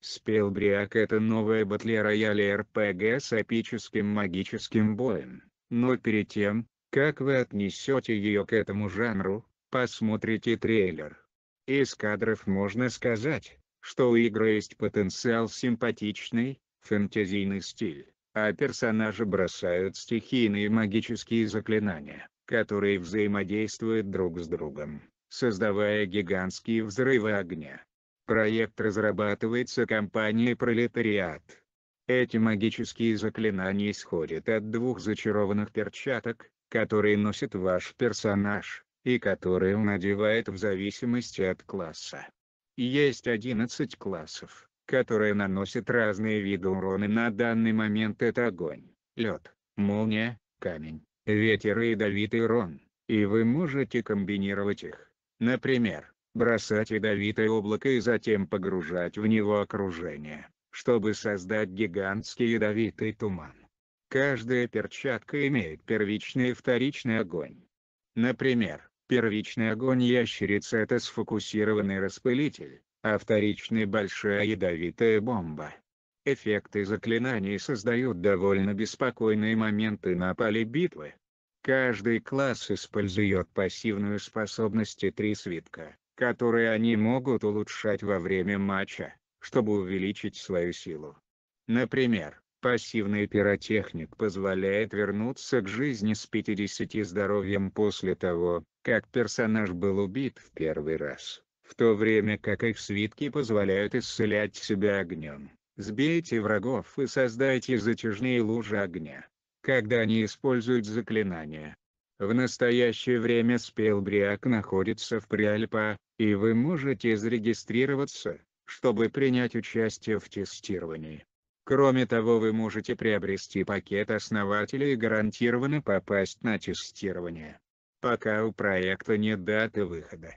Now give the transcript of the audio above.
Спелбриак это новая батле-рояль РПГ с эпическим магическим боем, но перед тем, как вы отнесете ее к этому жанру, посмотрите трейлер. Из кадров можно сказать, что у игры есть потенциал симпатичный, фэнтезийный стиль, а персонажи бросают стихийные магические заклинания, которые взаимодействуют друг с другом, создавая гигантские взрывы огня. Проект разрабатывается компанией «Пролетариат». Эти магические заклинания исходят от двух зачарованных перчаток, которые носит ваш персонаж, и которые он одевает в зависимости от класса. Есть 11 классов, которые наносят разные виды урона на данный момент это огонь, лед, молния, камень, ветер и ядовитый урон, и вы можете комбинировать их. Например, бросать ядовитое облако и затем погружать в него окружение, чтобы создать гигантский ядовитый туман. Каждая перчатка имеет первичный и вторичный огонь. Например, первичный огонь ящерицы – это сфокусированный распылитель, а вторичный – большая ядовитая бомба. Эффекты заклинаний создают довольно беспокойные моменты на поле битвы. Каждый класс использует пассивную способность и три свитка, которые они могут улучшать во время матча, чтобы увеличить свою силу. Например, пассивный пиротехник позволяет вернуться к жизни с 50 здоровьем после того, как персонаж был убит в первый раз, в то время как их свитки позволяют исцелять себя огнем. Сбейте врагов и создайте затяжные лужи огня. Когда они используют заклинания, в настоящее время Спелбриак находится в Приальпа, и вы можете зарегистрироваться, чтобы принять участие в тестировании. Кроме того вы можете приобрести пакет основателя и гарантированно попасть на тестирование. Пока у проекта нет даты выхода,